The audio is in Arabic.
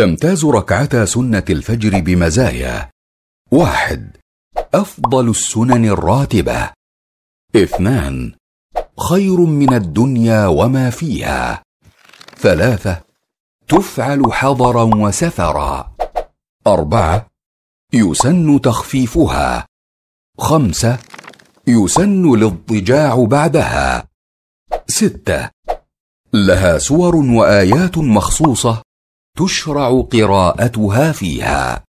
تمتاز ركعتا سنة الفجر بمزايا واحد أفضل السنن الراتبة اثنان خير من الدنيا وما فيها ثلاثة تفعل حضرا وسفرا أربعة يسن تخفيفها خمسة يسن الاضطجاع بعدها ستة لها سور وآيات مخصوصة تشرع قراءتها فيها